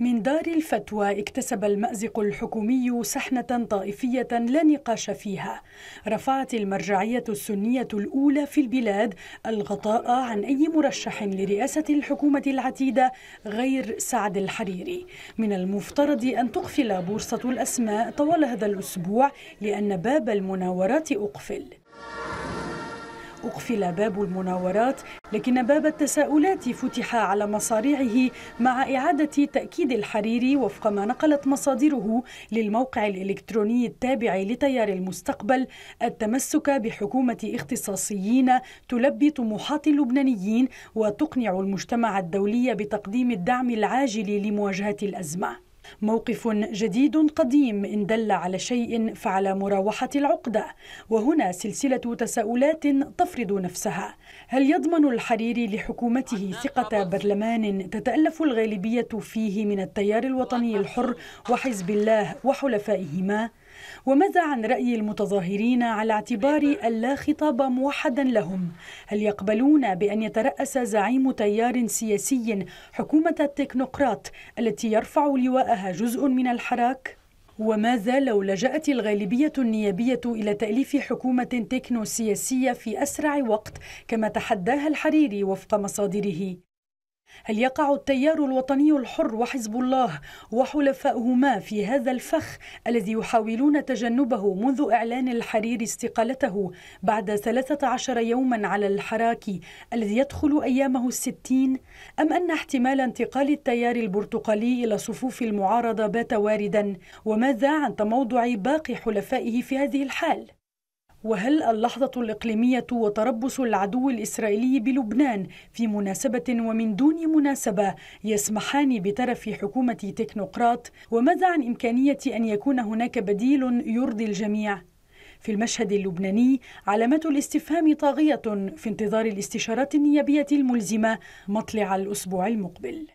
من دار الفتوى اكتسب المأزق الحكومي سحنة طائفية لا نقاش فيها رفعت المرجعية السنية الأولى في البلاد الغطاء عن أي مرشح لرئاسة الحكومة العتيدة غير سعد الحريري من المفترض أن تقفل بورصة الأسماء طوال هذا الأسبوع لأن باب المناورات أقفل أقفل باب المناورات لكن باب التساؤلات فتح على مصاريعه مع إعادة تأكيد الحريري وفق ما نقلت مصادره للموقع الإلكتروني التابع لتيار المستقبل التمسك بحكومة اختصاصيين تلبي طموحات اللبنانيين وتقنع المجتمع الدولي بتقديم الدعم العاجل لمواجهة الأزمة موقف جديد قديم إن دل على شيء فعلى مراوحة العقدة وهنا سلسلة تساؤلات تفرض نفسها هل يضمن الحريري لحكومته ثقة برلمان تتألف الغالبية فيه من التيار الوطني الحر وحزب الله وحلفائهما؟ وماذا عن رأي المتظاهرين على اعتبار أن لا خطاب موحدا لهم هل يقبلون بأن يترأس زعيم تيار سياسي حكومة التكنوقراط التي يرفع لواءها جزء من الحراك؟ وماذا لو لجأت الغالبية النيابية إلى تأليف حكومة تكنو سياسية في أسرع وقت كما تحداها الحريري وفق مصادره؟ هل يقع التيار الوطني الحر وحزب الله وحلفاؤهما في هذا الفخ الذي يحاولون تجنبه منذ إعلان الحرير استقالته بعد 13 يوما على الحراك الذي يدخل أيامه الستين أم أن احتمال انتقال التيار البرتقالي إلى صفوف المعارضة بات واردا وماذا عن تموضع باقي حلفائه في هذه الحال؟ وهل اللحظة الإقليمية وتربص العدو الإسرائيلي بلبنان في مناسبة ومن دون مناسبة يسمحان بترف حكومة تكنوقراط وماذا عن إمكانية أن يكون هناك بديل يرضي الجميع؟ في المشهد اللبناني علامات الاستفهام طاغية في انتظار الاستشارات النيابية الملزمة مطلع الأسبوع المقبل